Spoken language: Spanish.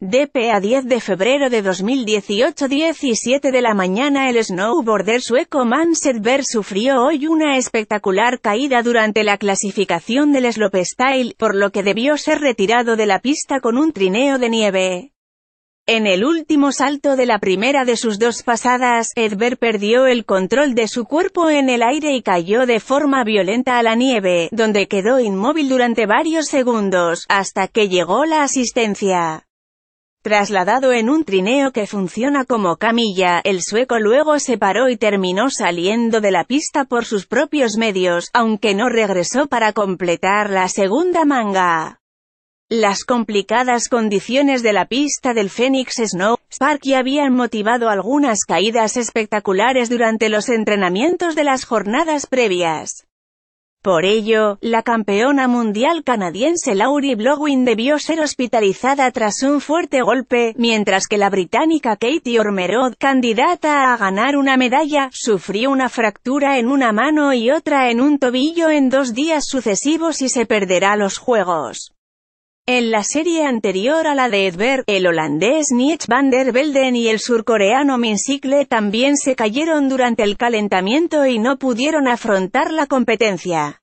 DP a 10 de febrero de 2018 17 de la mañana el snowboarder sueco Manset sufrió hoy una espectacular caída durante la clasificación del slopestyle, por lo que debió ser retirado de la pista con un trineo de nieve. En el último salto de la primera de sus dos pasadas, Edberg perdió el control de su cuerpo en el aire y cayó de forma violenta a la nieve, donde quedó inmóvil durante varios segundos, hasta que llegó la asistencia. Trasladado en un trineo que funciona como camilla, el sueco luego se paró y terminó saliendo de la pista por sus propios medios, aunque no regresó para completar la segunda manga. Las complicadas condiciones de la pista del Phoenix Snow Park habían motivado algunas caídas espectaculares durante los entrenamientos de las jornadas previas. Por ello, la campeona mundial canadiense Laurie Blowin debió ser hospitalizada tras un fuerte golpe, mientras que la británica Katie Ormerod, candidata a ganar una medalla, sufrió una fractura en una mano y otra en un tobillo en dos días sucesivos y se perderá los Juegos. En la serie anterior a la de Edberg, el holandés Nietzsche van der Velden y el surcoreano Min Sikle también se cayeron durante el calentamiento y no pudieron afrontar la competencia.